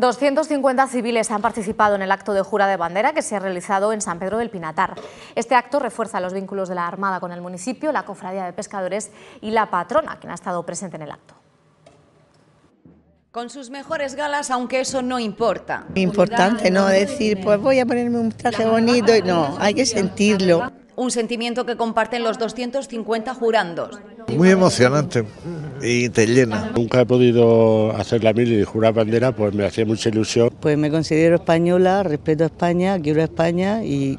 250 civiles han participado en el acto de jura de bandera que se ha realizado en San Pedro del Pinatar. Este acto refuerza los vínculos de la Armada con el municipio, la Cofradía de Pescadores y la patrona, quien ha estado presente en el acto. Con sus mejores galas, aunque eso no importa. Importante no decir, pues voy a ponerme un traje bonito, y no, hay que sentirlo. Un sentimiento que comparten los 250 jurandos. Muy emocionante, y te llena. Nunca he podido hacer la mil y jurar bandera, pues me hacía mucha ilusión. Pues me considero española, respeto a España, quiero a España y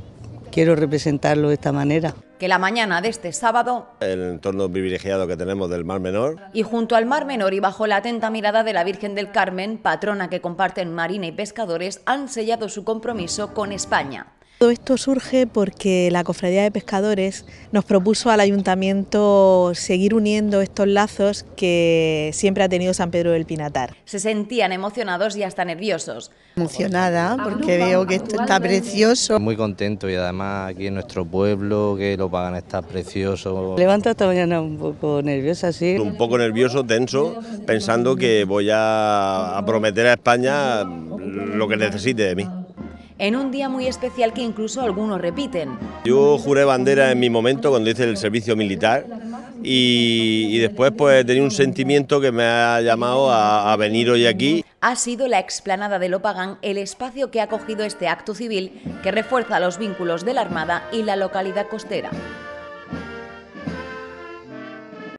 quiero representarlo de esta manera que la mañana de este sábado, el entorno privilegiado que tenemos del Mar Menor, y junto al Mar Menor y bajo la atenta mirada de la Virgen del Carmen, patrona que comparten marina y pescadores, han sellado su compromiso con España. Todo esto surge porque la Cofradía de Pescadores nos propuso al ayuntamiento seguir uniendo estos lazos que siempre ha tenido San Pedro del Pinatar. Se sentían emocionados y hasta nerviosos. Emocionada ah, porque veo que esto está precioso. Muy contento y además aquí en nuestro pueblo que lo pagan está precioso. Levanto esta mañana un poco nerviosa, sí. Un poco nervioso, tenso, pensando que voy a prometer a España lo que necesite de mí en un día muy especial que incluso algunos repiten. Yo juré bandera en mi momento cuando hice el servicio militar y, después pues tenía un sentimiento que me ha llamado a, venir hoy aquí. Ha sido la explanada de Lopagán el espacio que ha acogido este acto civil que refuerza los vínculos de la Armada y la localidad costera.